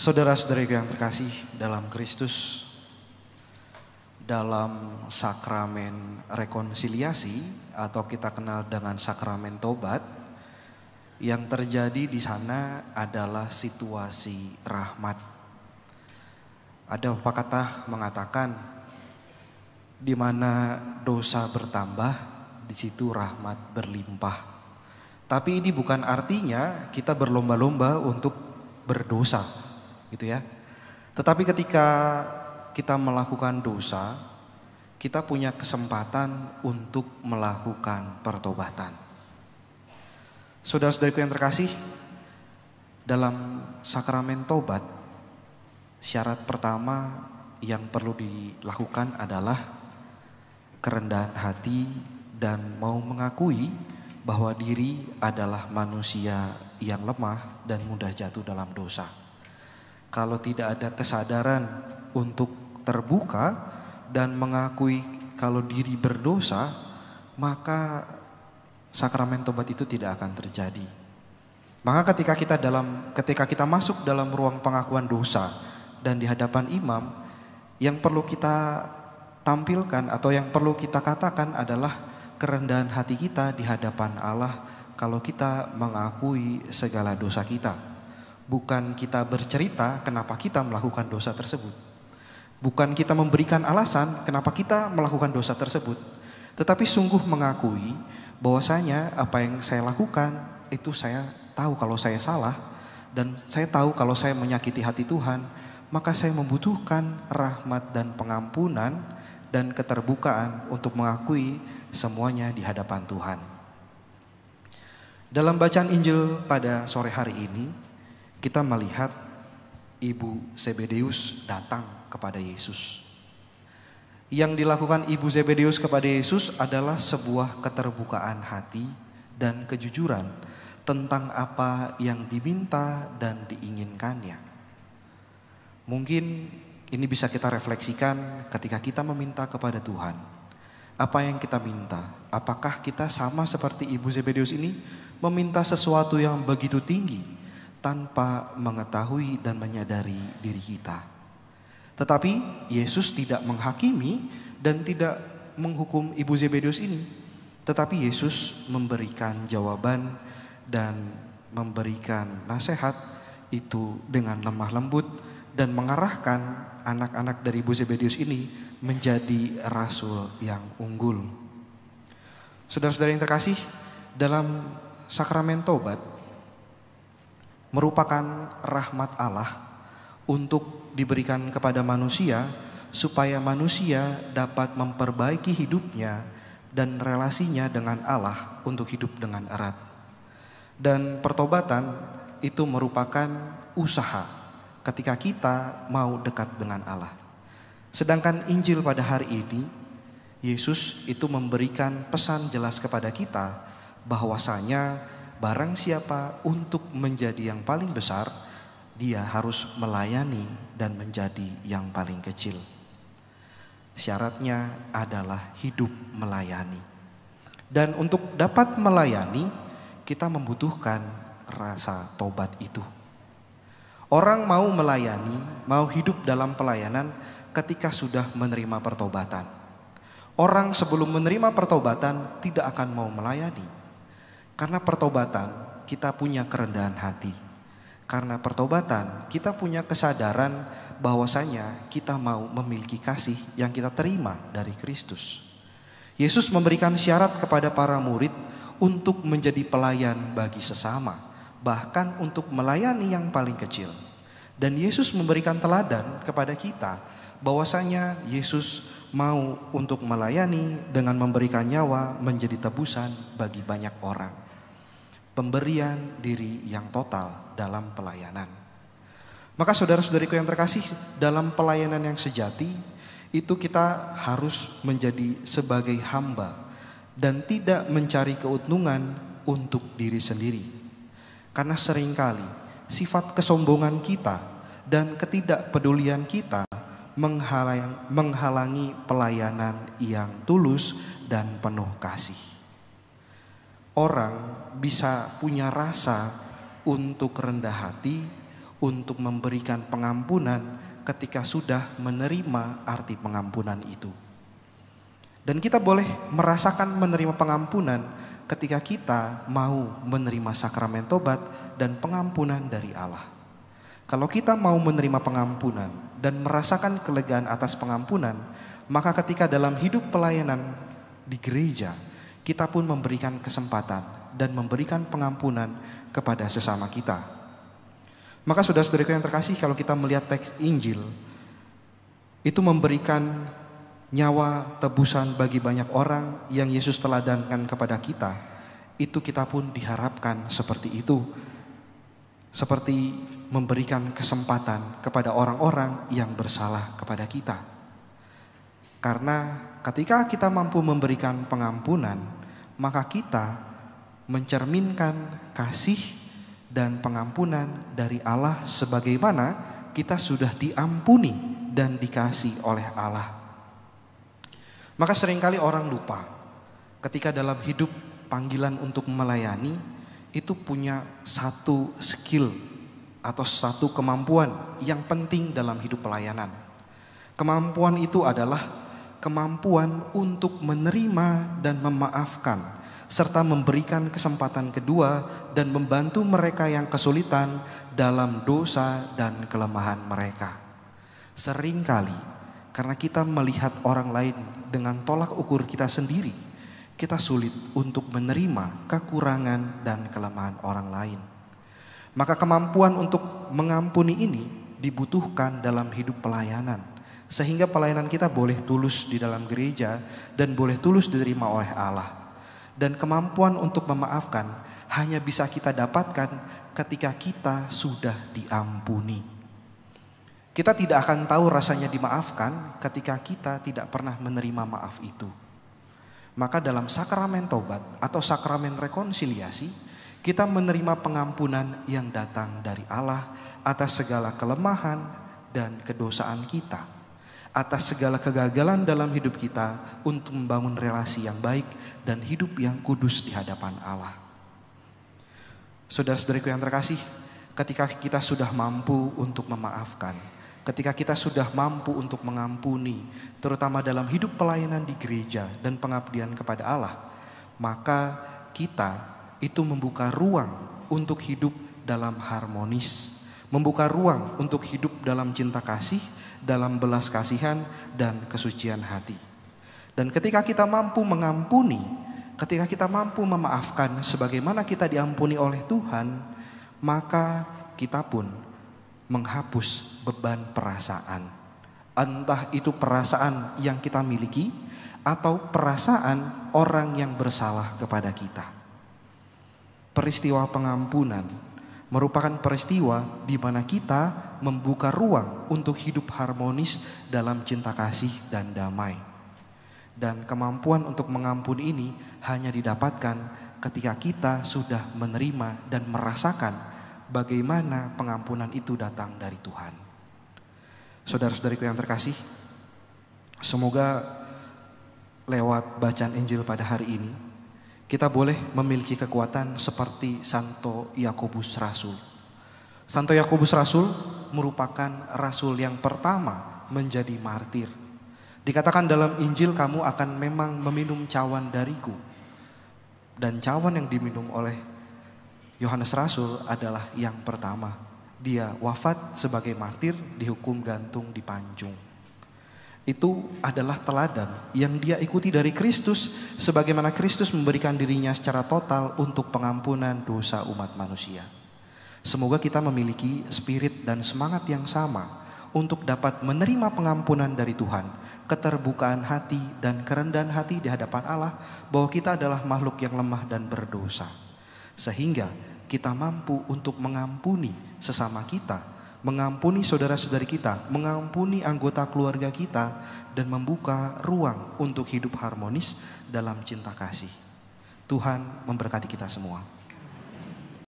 Saudara-saudariku yang terkasih dalam Kristus, dalam sakramen rekonsiliasi atau kita kenal dengan sakramen tobat, yang terjadi di sana adalah situasi rahmat. Ada pepatah mengatakan, di mana dosa bertambah, di situ rahmat berlimpah. Tapi ini bukan artinya kita berlomba-lomba untuk berdosa gitu ya. Tetapi ketika kita melakukan dosa, kita punya kesempatan untuk melakukan pertobatan. Saudara-saudariku yang terkasih, dalam sakramen tobat, syarat pertama yang perlu dilakukan adalah kerendahan hati dan mau mengakui bahwa diri adalah manusia yang lemah dan mudah jatuh dalam dosa. Kalau tidak ada kesadaran untuk terbuka dan mengakui kalau diri berdosa, maka sakramen tobat itu tidak akan terjadi. Maka ketika kita dalam ketika kita masuk dalam ruang pengakuan dosa dan di hadapan imam, yang perlu kita tampilkan atau yang perlu kita katakan adalah kerendahan hati kita di hadapan Allah kalau kita mengakui segala dosa kita. Bukan kita bercerita kenapa kita melakukan dosa tersebut. Bukan kita memberikan alasan kenapa kita melakukan dosa tersebut. Tetapi sungguh mengakui bahwasanya apa yang saya lakukan itu saya tahu kalau saya salah dan saya tahu kalau saya menyakiti hati Tuhan, maka saya membutuhkan rahmat dan pengampunan dan keterbukaan untuk mengakui semuanya di hadapan Tuhan. Dalam bacaan Injil pada sore hari ini, kita melihat Ibu Zebedeus datang kepada Yesus. Yang dilakukan Ibu Zebedeus kepada Yesus adalah sebuah keterbukaan hati dan kejujuran tentang apa yang diminta dan diinginkannya. Mungkin ini bisa kita refleksikan ketika kita meminta kepada Tuhan. Apa yang kita minta? Apakah kita sama seperti Ibu Zebedeus ini meminta sesuatu yang begitu tinggi tanpa mengetahui dan menyadari diri kita. Tetapi Yesus tidak menghakimi dan tidak menghukum ibu Zebedeus ini. Tetapi Yesus memberikan jawaban dan memberikan nasihat itu dengan lemah lembut dan mengarahkan anak-anak dari ibu Zebedeus ini menjadi rasul yang unggul. Saudara-saudara yang terkasih, dalam sakramen tobat merupakan rahmat Allah untuk diberikan kepada manusia supaya manusia dapat memperbaiki hidupnya dan relasinya dengan Allah untuk hidup dengan erat. Dan pertobatan itu merupakan usaha ketika kita mau dekat dengan Allah. Sedangkan Injil pada hari ini Yesus itu memberikan pesan jelas kepada kita bahwasanya barang siapa untuk menjadi yang paling besar, dia harus melayani dan menjadi yang paling kecil. Syaratnya adalah hidup melayani. Dan untuk dapat melayani, kita membutuhkan rasa tobat itu. Orang mau melayani, mau hidup dalam pelayanan ketika sudah menerima pertobatan. Orang sebelum menerima pertobatan tidak akan mau melayani karena pertobatan kita punya kerendahan hati. Karena pertobatan kita punya kesadaran bahwasanya kita mau memiliki kasih yang kita terima dari Kristus. Yesus memberikan syarat kepada para murid untuk menjadi pelayan bagi sesama, bahkan untuk melayani yang paling kecil. Dan Yesus memberikan teladan kepada kita bahwasanya Yesus mau untuk melayani dengan memberikan nyawa menjadi tebusan bagi banyak orang pemberian diri yang total dalam pelayanan. Maka saudara-saudariku yang terkasih, dalam pelayanan yang sejati itu kita harus menjadi sebagai hamba dan tidak mencari keuntungan untuk diri sendiri. Karena seringkali sifat kesombongan kita dan ketidakpedulian kita menghalangi pelayanan yang tulus dan penuh kasih orang bisa punya rasa untuk rendah hati, untuk memberikan pengampunan ketika sudah menerima arti pengampunan itu. Dan kita boleh merasakan menerima pengampunan ketika kita mau menerima sakramen tobat dan pengampunan dari Allah. Kalau kita mau menerima pengampunan dan merasakan kelegaan atas pengampunan, maka ketika dalam hidup pelayanan di gereja kita pun memberikan kesempatan dan memberikan pengampunan kepada sesama kita. Maka saudara-saudariku yang terkasih kalau kita melihat teks Injil itu memberikan nyawa tebusan bagi banyak orang yang Yesus teladankan kepada kita, itu kita pun diharapkan seperti itu. Seperti memberikan kesempatan kepada orang-orang yang bersalah kepada kita. Karena ketika kita mampu memberikan pengampunan, maka kita mencerminkan kasih dan pengampunan dari Allah sebagaimana kita sudah diampuni dan dikasih oleh Allah. Maka seringkali orang lupa ketika dalam hidup panggilan untuk melayani itu punya satu skill atau satu kemampuan yang penting dalam hidup pelayanan. Kemampuan itu adalah kemampuan untuk menerima dan memaafkan, serta memberikan kesempatan kedua dan membantu mereka yang kesulitan dalam dosa dan kelemahan mereka. Seringkali karena kita melihat orang lain dengan tolak ukur kita sendiri, kita sulit untuk menerima kekurangan dan kelemahan orang lain. Maka kemampuan untuk mengampuni ini dibutuhkan dalam hidup pelayanan sehingga pelayanan kita boleh tulus di dalam gereja dan boleh tulus diterima oleh Allah. Dan kemampuan untuk memaafkan hanya bisa kita dapatkan ketika kita sudah diampuni. Kita tidak akan tahu rasanya dimaafkan ketika kita tidak pernah menerima maaf itu. Maka dalam sakramen tobat atau sakramen rekonsiliasi, kita menerima pengampunan yang datang dari Allah atas segala kelemahan dan kedosaan kita atas segala kegagalan dalam hidup kita untuk membangun relasi yang baik dan hidup yang kudus di hadapan Allah. Saudara-saudariku yang terkasih, ketika kita sudah mampu untuk memaafkan, ketika kita sudah mampu untuk mengampuni, terutama dalam hidup pelayanan di gereja dan pengabdian kepada Allah, maka kita itu membuka ruang untuk hidup dalam harmonis, membuka ruang untuk hidup dalam cinta kasih, dalam belas kasihan dan kesucian hati. Dan ketika kita mampu mengampuni, ketika kita mampu memaafkan sebagaimana kita diampuni oleh Tuhan, maka kita pun menghapus beban perasaan. Entah itu perasaan yang kita miliki atau perasaan orang yang bersalah kepada kita. Peristiwa pengampunan merupakan peristiwa di mana kita membuka ruang untuk hidup harmonis dalam cinta kasih dan damai. Dan kemampuan untuk mengampuni ini hanya didapatkan ketika kita sudah menerima dan merasakan bagaimana pengampunan itu datang dari Tuhan. Saudara-saudariku yang terkasih, semoga lewat bacaan Injil pada hari ini kita boleh memiliki kekuatan seperti Santo Yakobus Rasul. Santo Yakobus Rasul merupakan rasul yang pertama menjadi martir. Dikatakan dalam Injil kamu akan memang meminum cawan dariku. Dan cawan yang diminum oleh Yohanes Rasul adalah yang pertama. Dia wafat sebagai martir dihukum gantung di Panjung itu adalah teladan yang dia ikuti dari Kristus sebagaimana Kristus memberikan dirinya secara total untuk pengampunan dosa umat manusia. Semoga kita memiliki spirit dan semangat yang sama untuk dapat menerima pengampunan dari Tuhan, keterbukaan hati dan kerendahan hati di hadapan Allah bahwa kita adalah makhluk yang lemah dan berdosa. Sehingga kita mampu untuk mengampuni sesama kita mengampuni saudara-saudari kita, mengampuni anggota keluarga kita, dan membuka ruang untuk hidup harmonis dalam cinta kasih. Tuhan memberkati kita semua.